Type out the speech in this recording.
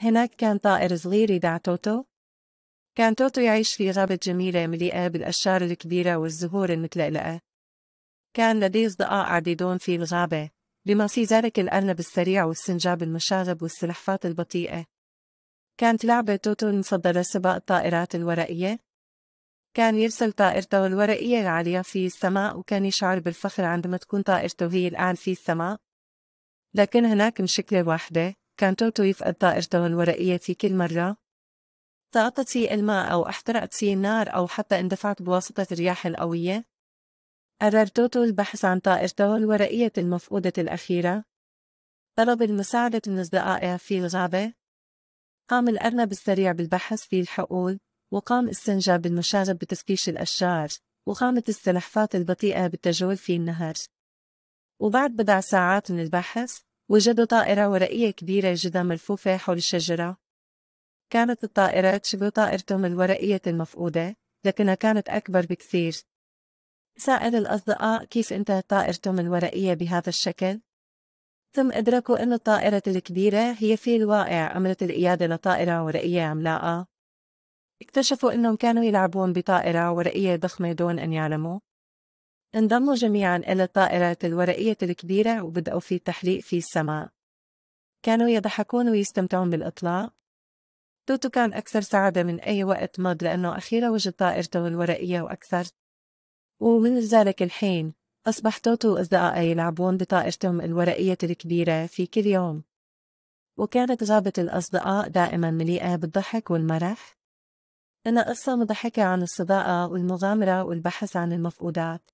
هناك كان طائر صغير يدعى توتو كان توتو يعيش في غابة جميلة مليئة بالأشجار الكبيرة والزهور المتلألئة كان لديه أصدقاء عديدون في الغابة بما في ذلك الأرنب السريع والسنجاب المشاغب والسلحفاة البطيئة كانت لعبة توتو المفضلة سباق الطائرات الورقية كان يرسل طائرته الورقية العالية في السماء وكان يشعر بالفخر عندما تكون طائرته هي الآن في السماء لكن هناك مشكلة واحدة كان توتو يفقد طائرته الورقية في كل مرة سقطت في الماء أو احترقت في النار أو حتى اندفعت بواسطة الرياح القوية قرر توتو البحث عن طائرته الورقية المفقودة الأخيرة طلب المساعدة من أصدقائه في الغابة قام الأرنب السريع بالبحث في الحقول وقام استنجاب المشاغب بتفتيش الأشجار وقامت السلحفاة البطيئة بالتجول في النهر وبعد بضع ساعات من البحث وجدوا طائرة ورقية كبيرة جدا ملفوفة حول الشجرة كانت الطائرة تشبه طائرتهم الورقية المفقودة لكنها كانت أكبر بكثير سأل الأصدقاء كيف انتهت طائرتهم الورقية بهذا الشكل؟ ثم أدركوا أن الطائرة الكبيرة هي في الواقع عملت القيادة لطائرة ورقية عملاقة اكتشفوا أنهم كانوا يلعبون بطائرة ورقية ضخمة دون أن يعلموا انضموا جميعا إلى الطائرة الورقية الكبيرة وبدأوا في التحليق في السماء كانوا يضحكون ويستمتعون بالإطلاق توتو كان أكثر سعادة من أي وقت مضى لأنه أخيرا وجد طائرته الورقية وأكثر ومن ذلك الحين أصبح توتو وأصدقائه يلعبون بطائرتهم الورقية الكبيرة في كل يوم وكانت غابة الأصدقاء دائما مليئة بالضحك والمرح إنها قصة مضحكة عن الصداقة والمغامرة والبحث عن المفقودات